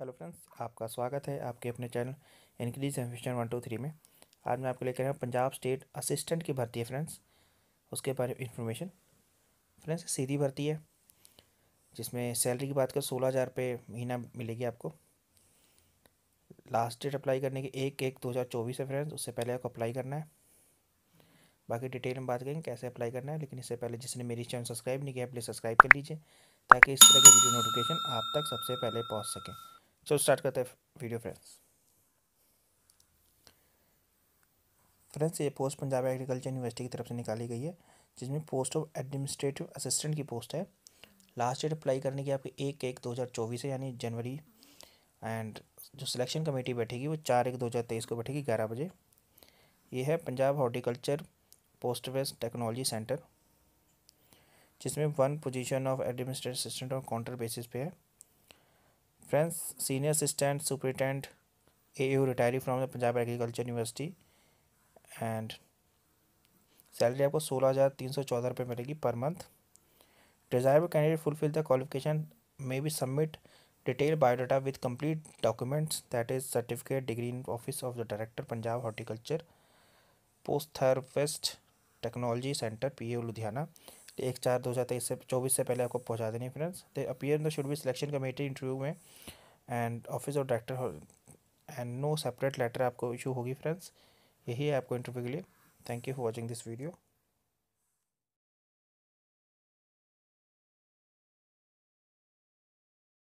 hello friends आपका स्वागत है आपके अपने channel increase ambition one two three में आज मैं आपको लेकर आया पंजाब स्टेट असिस्टेंट की भर्ती है फ्रेंड्स उसके बारे में इन्फॉर्मेशन फ्रेंड्स सीधी भर्ती है जिसमें सैलरी की बात कर सोलह हज़ार रुपये महीना मिलेगी आपको लास्ट डेट अप्लाई करने की एक एक दो हज़ार चौबीस है फ्रेंड्स उससे पहले आपको अप्लाई करना है बाकी डिटेल में बात करेंगे कैसे अप्लाई करना है लेकिन इससे पहले जिसने मेरी चैनल सब्सक्राइब नहीं किया प्लीज़ सब्सक्राइब कर लीजिए ताकि इस तरह के वीडियो नोटिफिकेशन आप तक सबसे पहले पहुँच सकें चलो स्टार्ट करते हैं वीडियो फ्रेंड्स फ्रेंड्स ये पोस्ट पंजाब एग्रीकल्चर यूनिवर्सिटी की तरफ से निकाली गई है जिसमें पोस्ट ऑफ एडमिनिस्ट्रेटिव असिस्टेंट की पोस्ट है लास्ट डेट अप्लाई करने की आपकी एक एक दो हज़ार चौबीस है यानी जनवरी एंड जो सिलेक्शन कमेटी बैठेगी वो चार एक दो हज़ार तेईस को बैठेगी ग्यारह बजे ये है Punjab horticulture post west technology centre जिसमें one position of administrative assistant और काउंटर बेसिस पे है friends senior assistant superintendent A U retiree from the Punjab agriculture university and salary आपको सोलह हज़ार तीन सौ चौदह रुपये मिलेगी पर month desirable candidate fulfil the qualification may be submit detail biodata with complete documents that is certificate degree in office of the director Punjab horticulture post थर्वेस्ट technology centre P A Ludhiana एक चार दो हज़ार तेईस से चौबीस से पहले आपको पहुँचा देनी friends they appear the should be selection committee interview में and office of director and no separate letter आपको इशू होगी फ्रेंड्स यही है आपको इंटरव्यू के लिए thank you for watching this video